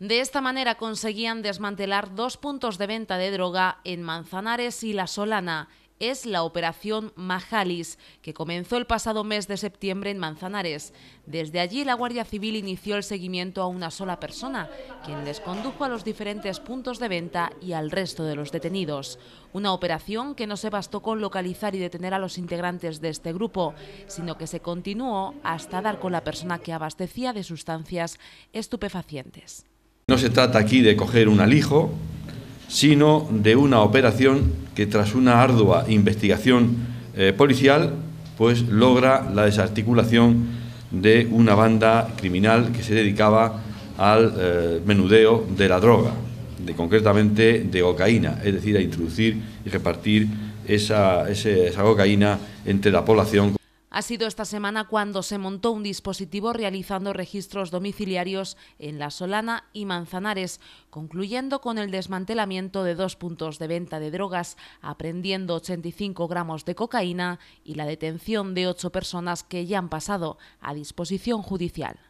De esta manera conseguían desmantelar dos puntos de venta de droga en Manzanares y La Solana. Es la operación Majalis, que comenzó el pasado mes de septiembre en Manzanares. Desde allí la Guardia Civil inició el seguimiento a una sola persona, quien les condujo a los diferentes puntos de venta y al resto de los detenidos. Una operación que no se bastó con localizar y detener a los integrantes de este grupo, sino que se continuó hasta dar con la persona que abastecía de sustancias estupefacientes. No se trata aquí de coger un alijo, sino de una operación que tras una ardua investigación eh, policial, pues logra la desarticulación de una banda criminal que se dedicaba al eh, menudeo de la droga, de, concretamente de cocaína, es decir, a introducir y repartir esa, esa cocaína entre la población. Ha sido esta semana cuando se montó un dispositivo realizando registros domiciliarios en La Solana y Manzanares, concluyendo con el desmantelamiento de dos puntos de venta de drogas, aprendiendo 85 gramos de cocaína y la detención de ocho personas que ya han pasado a disposición judicial.